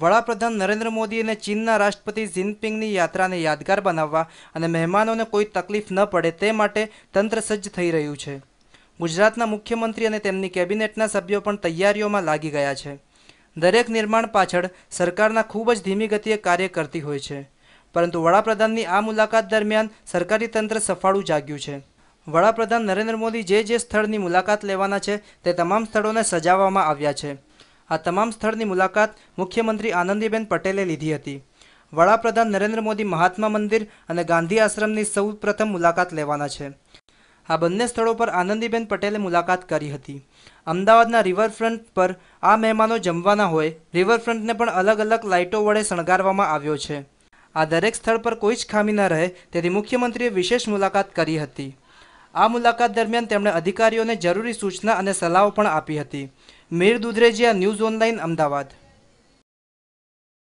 વડાપ્રધાન નરેન્દ્ર મોદી અને ચીનના રાષ્ટ્રપતિ જિનપિંગની યાત્રાને યાદગાર બનાવવા અને મહેમાનોને કોઈ તકલીફ ન પડે તે માટે તંત્ર સજ્જ થઈ રહ્યું છે ગુજરાતના મુખ્યમંત્રી અને તેમની કેબિનેટના સભ્યો પણ તૈયારીઓમાં લાગી ગયા છે દરેક નિર્માણ પાછળ સરકારના ખૂબ જ ધીમી ગતિએ કાર્ય કરતી હોય છે પરંતુ વડાપ્રધાનની આ મુલાકાત દરમિયાન સરકારી તંત્ર સફાળું જાગ્યું છે વડાપ્રધાન નરેન્દ્ર મોદી જે જે સ્થળની મુલાકાત લેવાના છે તે તમામ સ્થળોને સજાવવામાં આવ્યા છે આ તમામ સ્થળની મુલાકાત મુખ્યમંત્રી આનંદીબેન પટેલે લીધી હતી વડાપ્રધાન નરેન્દ્ર મોદી મહાત્મા મંદિર અને ગાંધી આશ્રમની સૌ મુલાકાત લેવાના છે આ બંને સ્થળો પર આનંદીબેન પટેલે મુલાકાત કરી હતી અમદાવાદના રિવરફ્રન્ટ પર આ મહેમાનો જમવાના હોય રિવરફ્રન્ટને પણ અલગ અલગ લાઇટો વડે શણગારવામાં આવ્યો છે આ દરેક સ્થળ પર કોઈ જ ખામી ન રહે તેથી મુખ્યમંત્રીએ વિશેષ મુલાકાત કરી હતી આ મુલાકાત દરમિયાન તેમણે અધિકારીઓને જરૂરી સૂચના અને સલાહો પણ આપી હતી મીર દુધરેજિયા ન્યૂઝ ઓનલાઈન અમદાવાદ